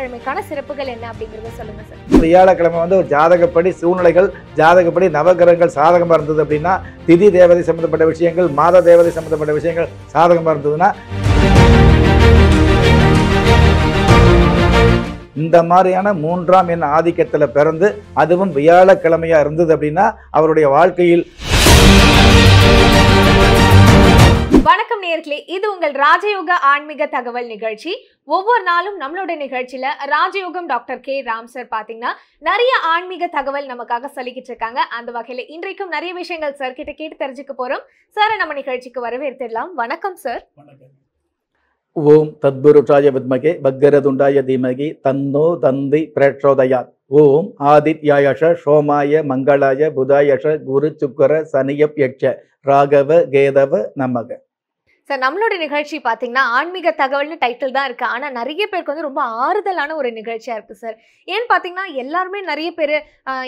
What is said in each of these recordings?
வியாழக்கிழமைக்கான சிறப்புகள் என்ன அப்படிங்கறத சொல்லுங்க சார் வியாழக்கிழமை வந்து ஒரு ஜாதகப்படி சூழ்நிலைகள் ஜாதகப்படி நவகிரகங்கள் சாதகமாக இருந்தது அப்படின்னா திதி தேவதை சம்பந்தப்பட்ட விஷயங்கள் மாத தேவதை சம்பந்தப்பட்ட விஷயங்கள் சாதகமாக இருந்ததுன்னா இந்த மாதிரியான மூன்றாம் எண் ஆதிக்கத்தில் பிறந்து அதுவும் வியாழக்கிழமையாக இருந்தது அப்படின்னா அவருடைய வாழ்க்கையில் வணக்கம் நேர்களே இது உங்கள் ராஜயோக ஆன்மீக தகவல் நிகழ்ச்சி ஒவ்வொரு நாளும் நம்மளோட நிகழ்ச்சியில ராஜயோகம் டாக்டர் கே ராம் சார் பாத்தீங்கன்னா நிறைய ஆன்மீக தகவல் நமக்காக சொல்லிக்கிட்டு இருக்காங்க அந்த வகையில இன்றைக்கும் நிறைய விஷயங்கள் சார் கிட்ட கேட்டு தெரிஞ்சுக்க போறோம் சார் நம்ம நிகழ்ச்சிக்கு வரவேற்றிடலாம் வணக்கம் சார் ஓம் தத்புருஷாய வித்மகே பக்கரதுண்டாய தீமகி தன்னோ தந்தி பிரேட்சோதயாத் ஓம் ஆதித்யாயஷ சோமாய மங்களாய புதாயஷ குரு சுக்கர சனியப் யட்ச ராகவ கேதவ நமக சார் நம்மளோட நிகழ்ச்சி பார்த்தீங்கன்னா ஆன்மீக தகவல்னு டைட்டில் தான் இருக்குது ஆனால் நிறைய பேருக்கு வந்து ரொம்ப ஆறுதலான ஒரு நிகழ்ச்சியாக இருக்குது சார் ஏன்னு பார்த்தீங்கன்னா எல்லாருமே நிறைய பேர்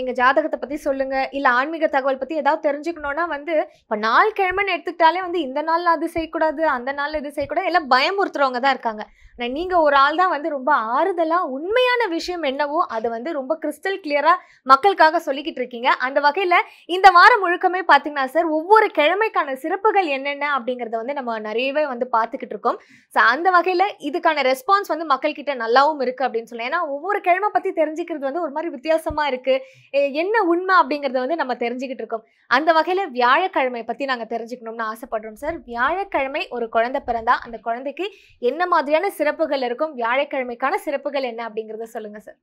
எங்கள் ஜாதகத்தை பற்றி சொல்லுங்கள் இல்லை ஆன்மீக தகவல் பற்றி ஏதாவது தெரிஞ்சுக்கணுன்னா வந்து இப்போ நாள் கிழமைன்னு எடுத்துக்கிட்டாலே வந்து இந்த நாளில் அது செய்யக்கூடாது அந்த நாளில் இது செய்யக்கூடாது எல்லாம் பயமுறுத்துறவங்க தான் இருக்காங்க நீங்கள் ஒரு ஆள் தான் வந்து ரொம்ப ஆறுதலாக உண்மையான விஷயம் என்னவோ அதை வந்து ரொம்ப கிறிஸ்டல் கிளியராக மக்களுக்காக சொல்லிக்கிட்டு இருக்கீங்க அந்த வகையில் இந்த வாரம் முழுக்கமே பார்த்தீங்கன்னா சார் ஒவ்வொரு கிழமைக்கான சிறப்புகள் என்னென்ன அப்படிங்கிறத வந்து நம்ம நிறையவே வந்து பார்த்துக்கிட்டு இருக்கோம் ஸோ அந்த வகையில் இதுக்கான ரெஸ்பான்ஸ் வந்து மக்கள்கிட்ட நல்லாவும் இருக்குது அப்படின்னு சொல்லலாம் ஏன்னா ஒவ்வொரு கிழமை பற்றி தெரிஞ்சுக்கிறது வந்து ஒரு மாதிரி வித்தியாசமாக இருக்குது என்ன உண்மை அப்படிங்கிறத வந்து நம்ம தெரிஞ்சுக்கிட்டு இருக்கோம் அந்த வகையில் வியாழக்கிழமை பற்றி நாங்கள் தெரிஞ்சுக்கணும்னு ஆசைப்படுறோம் சார் வியாழக்கிழமை ஒரு குழந்தை பிறந்தா அந்த குழந்தைக்கு என்ன மாதிரியான சிறப்பு சிறப்புகள் இருக்கும் வியாழக்கிழமைக்கான சிறப்புகள் என்ன அப்படிங்கிறத சொல்லுங்க சார்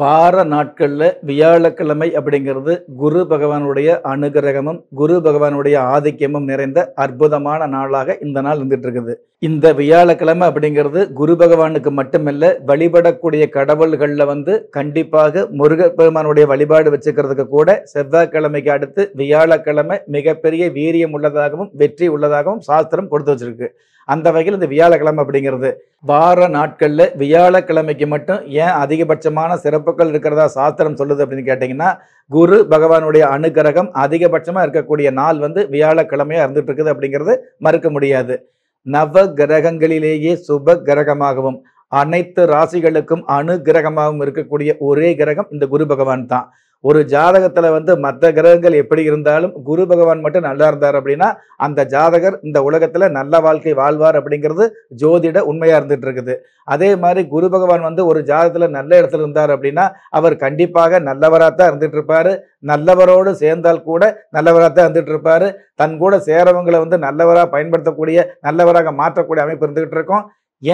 வார நாட்களில் வியாழக்கிழமை அப்படிங்கிறது குரு பகவானுடைய அனுகிரகமும் குரு பகவானுடைய ஆதிக்கமும் நிறைந்த அற்புதமான நாளாக இந்த நாள் இருந்துட்டு இருக்குது இந்த வியாழக்கிழமை அப்படிங்கிறது குரு பகவானுக்கு மட்டுமல்ல வழிபடக்கூடிய கடவுள்களில் வந்து கண்டிப்பாக முருக பெருமானுடைய வழிபாடு வச்சுக்கிறதுக்கு கூட செவ்வாய்க்கிழமைக்கு அடுத்து வியாழக்கிழமை மிகப்பெரிய வீரியம் உள்ளதாகவும் வெற்றி உள்ளதாகவும் சாஸ்திரம் கொடுத்து வச்சிருக்கு அந்த வகையில் இந்த வியாழக்கிழமை அப்படிங்கிறது வார நாட்களில் வியாழக்கிழமைக்கு மட்டும் ஏன் அதிகபட்சமான சிறப்புகள் இருக்கிறதா சாஸ்திரம் சொல்லுது அப்படின்னு கேட்டிங்கன்னா குரு பகவானுடைய அனுகிரகம் அதிகபட்சமாக இருக்கக்கூடிய நாள் வந்து வியாழக்கிழமையாக இருந்துட்டு இருக்குது அப்படிங்கிறது மறுக்க முடியாது நவ கிரகங்களிலேயே சுப கிரகமாகவும் அனைத்து ராசிகளுக்கும் அனுகிரகமாகவும் இருக்கக்கூடிய ஒரே கிரகம் இந்த குரு பகவான் தான் ஒரு ஜாதகத்துல வந்து மற்ற கிரகங்கள் எப்படி இருந்தாலும் குரு பகவான் மட்டும் நல்லா இருந்தார் அப்படின்னா அந்த ஜாதகர் இந்த உலகத்துல நல்ல வாழ்க்கை வாழ்வார் அப்படிங்கிறது ஜோதிட உண்மையா இருந்துட்டு இருக்குது அதே மாதிரி குரு பகவான் வந்து ஒரு ஜாதகத்துல நல்ல இடத்துல இருந்தார் அப்படின்னா அவர் கண்டிப்பாக நல்லவராக தான் இருந்துட்டு இருப்பாரு நல்லவரோடு சேர்ந்தால் கூட நல்லவராக தான் இருந்துட்டு இருப்பாரு தன் கூட சேரவங்களை வந்து நல்லவராக பயன்படுத்தக்கூடிய நல்லவராக மாற்றக்கூடிய அமைப்பு இருந்துகிட்டு இருக்கும்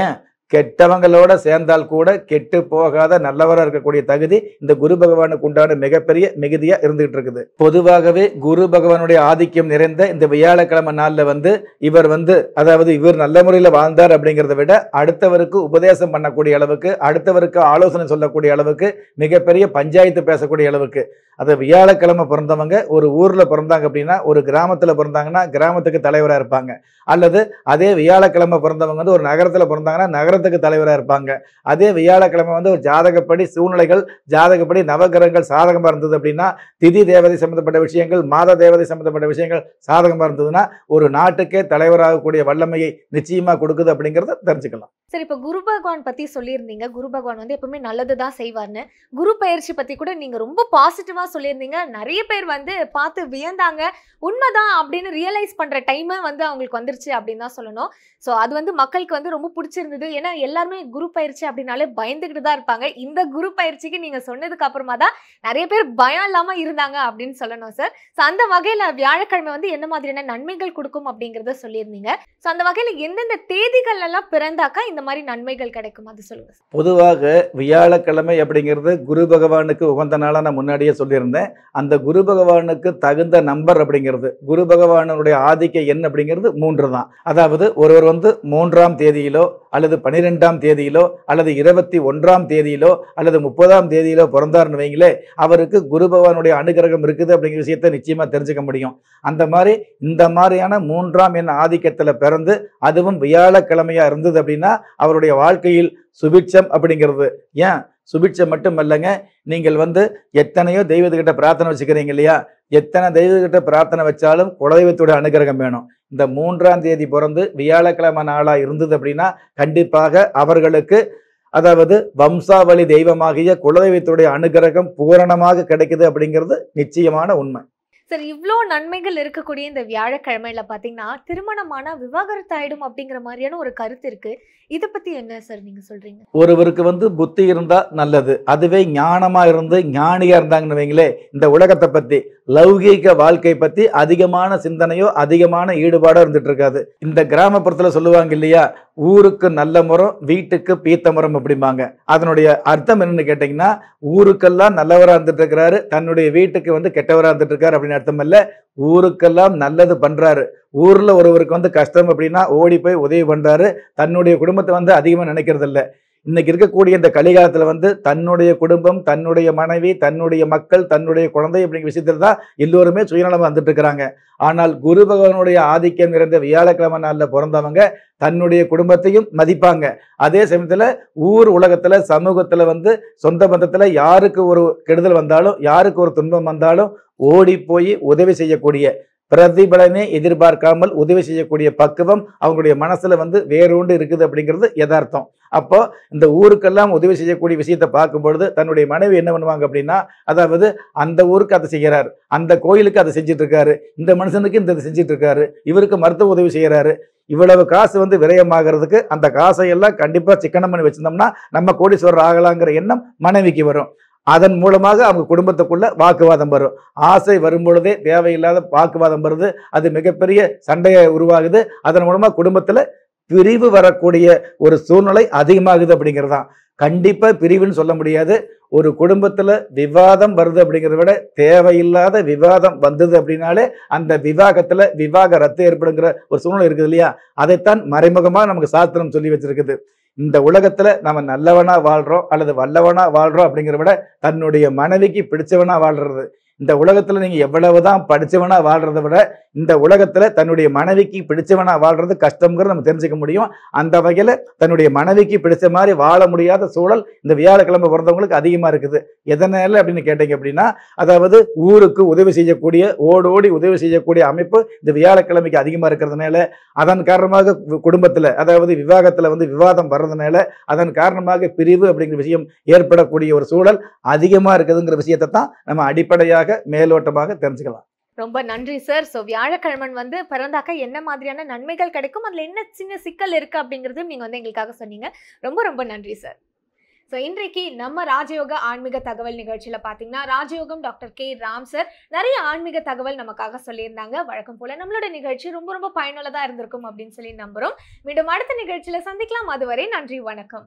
ஏன் கெட்டவங்களோட சேர்ந்தால் கூட கெட்டு போகாத நல்லவராக இருக்கக்கூடிய தகுதி இந்த குரு பகவானுக்கு உண்டான மிகப்பெரிய மிகுதியாக இருந்துகிட்டு இருக்குது பொதுவாகவே குரு பகவானுடைய ஆதிக்கம் நிறைந்த இந்த வியாழக்கிழமை நாளில் வந்து இவர் வந்து அதாவது இவர் நல்ல முறையில் வாழ்ந்தார் அப்படிங்கிறத விட அடுத்தவருக்கு உபதேசம் பண்ணக்கூடிய அளவுக்கு அடுத்தவருக்கு ஆலோசனை சொல்லக்கூடிய அளவுக்கு மிகப்பெரிய பஞ்சாயத்து பேசக்கூடிய அளவுக்கு அதை வியாழக்கிழமை பிறந்தவங்க ஒரு ஊரில் பிறந்தாங்க அப்படின்னா ஒரு கிராமத்தில் பிறந்தாங்கன்னா கிராமத்துக்கு தலைவராக இருப்பாங்க அல்லது அதே வியாழக்கிழமை பிறந்தவங்க வந்து ஒரு நகரத்தில் பிறந்தாங்கன்னா நகர நகரத்துக்கு தலைவராக இருப்பாங்க அதே வியாழக்கிழமை வந்து ஒரு ஜாதகப்படி சூழ்நிலைகள் ஜாதகப்படி நவகிரகங்கள் சாதகமாக இருந்தது அப்படின்னா திதி தேவதை சம்மந்தப்பட்ட விஷயங்கள் மாத தேவதை சம்மந்தப்பட்ட விஷயங்கள் சாதகமாக இருந்ததுன்னா ஒரு நாட்டுக்கே தலைவராகக்கூடிய வல்லமையை நிச்சயமாக கொடுக்குது அப்படிங்கிறத தெரிஞ்சுக்கலாம் சரி இப்போ குரு பகவான் பற்றி சொல்லியிருந்தீங்க குரு பகவான் வந்து எப்பவுமே நல்லது தான் செய்வார்னு குரு பயிற்சி பற்றி கூட நீங்கள் ரொம்ப பாசிட்டிவாக சொல்லியிருந்தீங்க நிறைய பேர் வந்து பார்த்து வியந்தாங்க உண்மைதான் அப்படின்னு ரியலைஸ் பண்ணுற டைமே வந்து அவங்களுக்கு வந்துருச்சு அப்படின்னு தான் சொல்லணும் ஸோ அது வந்து மக்களுக்கு வந்து ரொம்ப பிடிச்சிருந்தது ஏன்னா ஏன்னா எல்லாருமே குரு பயிற்சி அப்படின்னாலே பயந்துகிட்டு தான் இருப்பாங்க இந்த குரு பயிற்சிக்கு நீங்க சொன்னதுக்கு அப்புறமா தான் நிறைய பேர் பயம் இல்லாம இருந்தாங்க அப்படின்னு சொல்லணும் சார் ஸோ அந்த வகையில வியாழக்கிழமை வந்து என்ன மாதிரியான நன்மைகள் கொடுக்கும் அப்படிங்கிறத சொல்லியிருந்தீங்க ஸோ அந்த வகையில எந்தெந்த தேதிகள் எல்லாம் பிறந்தாக்கா இந்த மாதிரி நன்மைகள் கிடைக்கும் அது சொல்லுங்க பொதுவாக வியாழக்கிழமை அப்படிங்கிறது குரு பகவானுக்கு உகந்த நாளாக நான் முன்னாடியே சொல்லியிருந்தேன் அந்த குரு பகவானுக்கு தகுந்த நம்பர் அப்படிங்கிறது குரு பகவானுடைய ஆதிக்க எண் அப்படிங்கிறது மூன்று தான் அதாவது ஒருவர் வந்து மூன்றாம் தேதியிலோ அல்லது பனி பன்னிரெண்டாம் தேதியிலோ அல்லது இருபத்தி ஒன்றாம் தேதியிலோ அல்லது முப்பதாம் தேதியிலோ பிறந்தார்னு வைங்களே அவருக்கு குரு பகவானுடைய அனுகிரகம் இருக்குது அப்படிங்கிற விஷயத்தை நிச்சயமாக தெரிஞ்சுக்க முடியும் அந்த மாதிரி இந்த மாதிரியான மூன்றாம் எண் ஆதிக்கத்தில் பிறந்து அதுவும் வியாழக்கிழமையாக இருந்தது அப்படின்னா அவருடைய வாழ்க்கையில் சுபிட்சம் அப்படிங்கிறது ஏன் சுபிட்சம் மட்டும் அல்லங்க நீங்கள் வந்து எத்தனையோ தெய்வத்துக்கிட்ட பிரார்த்தனை வச்சுக்கிறீங்க இல்லையா எத்தனை தெய்வத்துக்கிட்ட பிரார்த்தனை வச்சாலும் குலதெய்வத்தோட அனுகிரகம் வேணும் இந்த மூன்றாம் தேதி பிறந்து வியாழக்கிழமை நாளாக இருந்தது அப்படின்னா கண்டிப்பாக அவர்களுக்கு அதாவது வம்சாவளி தெய்வமாகிய குலதெய்வத்துடைய அனுகிரகம் பூரணமாக கிடைக்குது அப்படிங்கிறது நிச்சயமான உண்மை சார் இவ்வளோ நன்மைகள் இருக்கக்கூடிய இந்த வியாழக்கிழமையில் பார்த்தீங்கன்னா திருமணமான விவாகரத்து ஆயிடும் அப்படிங்கிற மாதிரியான ஒரு கருத்து இருக்கு இதை பத்தி என்ன சார் நீங்க சொல்றீங்க ஒருவருக்கு வந்து புத்தி இருந்தா நல்லது அதுவே ஞானமா இருந்து ஞானியா இருந்தாங்கன்னு வைங்களே இந்த உலகத்தை பத்தி லௌகீக வாழ்க்கை பத்தி அதிகமான சிந்தனையோ அதிகமான ஈடுபாடோ இருந்துட்டு இருக்காது இந்த கிராமப்புறத்துல சொல்லுவாங்க இல்லையா ஊருக்கு நல்ல முறம் வீட்டுக்கு பீத்த முறம் அப்படிம்பாங்க அதனுடைய அர்த்தம் என்னன்னு கேட்டிங்கன்னா ஊருக்கெல்லாம் நல்லவராக இருந்துட்டு இருக்கிறாரு தன்னுடைய வீட்டுக்கு வந்து கெட்டவராக இருந்துட்டு இருக்காரு அப்படின்னு அர்த்தம் இல்லை ஊருக்கெல்லாம் நல்லது பண்ணுறாரு ஊரில் ஒருவருக்கு வந்து கஷ்டம் அப்படின்னா ஓடி போய் உதவி பண்ணுறாரு தன்னுடைய குடும்பத்தை வந்து அதிகமாக நினைக்கிறது இல்லை இன்னைக்கு இருக்கக்கூடிய இந்த கலிகாலத்தில் வந்து தன்னுடைய குடும்பம் தன்னுடைய மனைவி தன்னுடைய மக்கள் தன்னுடைய குழந்தை அப்படிங்கிற விஷயத்தில் தான் எல்லோருமே சுயநலமாக வந்துட்டு இருக்கிறாங்க ஆனால் குரு பகவானுடைய ஆதிக்கம் இருந்த வியாழக்கிழமை நாளில் பிறந்தவங்க தன்னுடைய குடும்பத்தையும் மதிப்பாங்க அதே சமயத்தில் ஊர் உலகத்தில் சமூகத்தில் வந்து சொந்த பந்தத்தில் யாருக்கு ஒரு கெடுதல் வந்தாலும் யாருக்கு ஒரு துன்பம் வந்தாலும் ஓடி போய் உதவி செய்யக்கூடிய பிரதிபலனே எதிர்பார்க்காமல் உதவி செய்யக்கூடிய பக்குவம் அவங்களுடைய மனசுல வந்து வேறோண்டு இருக்குது அப்படிங்கிறது யதார்த்தம் அப்போ இந்த ஊருக்கெல்லாம் உதவி செய்யக்கூடிய விஷயத்தை பார்க்கும்பொழுது தன்னுடைய மனைவி என்ன பண்ணுவாங்க அப்படின்னா அதாவது அந்த ஊருக்கு அதை செய்கிறாரு அந்த கோயிலுக்கு அதை செஞ்சுட்டு இருக்காரு இந்த மனுஷனுக்கு இந்த செஞ்சுட்டு இருக்காரு இவருக்கு மருத்துவ உதவி செய்கிறாரு இவ்வளவு காசு வந்து விரயமாகிறதுக்கு அந்த காசை எல்லாம் கண்டிப்பாக சிக்கனம் பண்ணி வச்சிருந்தோம்னா நம்ம கோடீஸ்வரர் ஆகலாங்கிற எண்ணம் மனைவிக்கு வரும் அதன் மூலமாக அவங்க குடும்பத்துக்குள்ள வாக்குவாதம் வரும் ஆசை வரும் பொழுதே தேவையில்லாத வாக்குவாதம் வருது அது மிகப்பெரிய சண்டையை உருவாகுது அதன் மூலமாக குடும்பத்தில் பிரிவு வரக்கூடிய ஒரு சூழ்நிலை அதிகமாகுது அப்படிங்கிறது தான் கண்டிப்பாக பிரிவுன்னு சொல்ல முடியாது ஒரு குடும்பத்தில் விவாதம் வருது அப்படிங்கிறத விட தேவையில்லாத விவாதம் வந்தது அப்படின்னாலே அந்த விவாகத்தில் விவாக ரத்து ஏற்படுங்கிற ஒரு சூழ்நிலை இருக்குது இல்லையா அதைத்தான் மறைமுகமாக நமக்கு சாஸ்திரம் சொல்லி வச்சிருக்குது இந்த உலகத்துல நம்ம நல்லவனா வாழ்றோம் அல்லது வல்லவனா வாழ்றோம் அப்படிங்கிற விட தன்னுடைய மனைவிக்கு பிடிச்சவனா வாழ்றது இந்த உலகத்துல நீங்க எவ்வளவுதான் படிச்சவனா வாழ்றதை விட இந்த உலகத்தில் தன்னுடைய மனைவிக்கு பிடிச்சவனா வாழ்றது கஷ்டங்கிறது நம்ம தெரிஞ்சுக்க முடியும் அந்த வகையில் தன்னுடைய மனைவிக்கு பிடிச்ச மாதிரி வாழ முடியாத சூழல் இந்த வியாழக்கிழமை பிறந்தவங்களுக்கு அதிகமாக இருக்குது எதனால அப்படின்னு கேட்டீங்க அப்படின்னா அதாவது ஊருக்கு உதவி செய்யக்கூடிய ஓடோடி உதவி செய்யக்கூடிய அமைப்பு இந்த வியாழக்கிழமைக்கு அதிகமாக இருக்கிறதுனால அதன் காரணமாக குடும்பத்தில் அதாவது விவாகத்தில் வந்து விவாதம் வர்றதுனால அதன் காரணமாக பிரிவு அப்படிங்கிற விஷயம் ஏற்படக்கூடிய ஒரு சூழல் அதிகமாக இருக்குதுங்கிற விஷயத்தை தான் நம்ம அடிப்படையாக மேலோட்டமாக தெரிஞ்சுக்கலாம் ரொம்ப நன்றி சார் ஸோ வியாழக்கிழமன் வந்து பிறந்தாக்கா என்ன மாதிரியான நன்மைகள் கிடைக்கும் அதில் என்ன சின்ன சிக்கல் இருக்குது அப்படிங்கிறதும் நீங்கள் வந்து எங்களுக்காக சொன்னீங்க ரொம்ப ரொம்ப நன்றி சார் ஸோ இன்றைக்கு நம்ம ராஜயோக ஆன்மீக தகவல் நிகழ்ச்சியில் பார்த்தீங்கன்னா ராஜயோகம் டாக்டர் கே ராம் சார் நிறைய ஆன்மீக தகவல் நமக்காக சொல்லியிருந்தாங்க வழக்கம் போல் நம்மளோட நிகழ்ச்சி ரொம்ப ரொம்ப பயனுள்ளதாக இருந்திருக்கும் அப்படின்னு சொல்லி நம்புகிறோம் மீண்டும் அடுத்த நிகழ்ச்சியில் சந்திக்கலாம் அதுவரை நன்றி வணக்கம்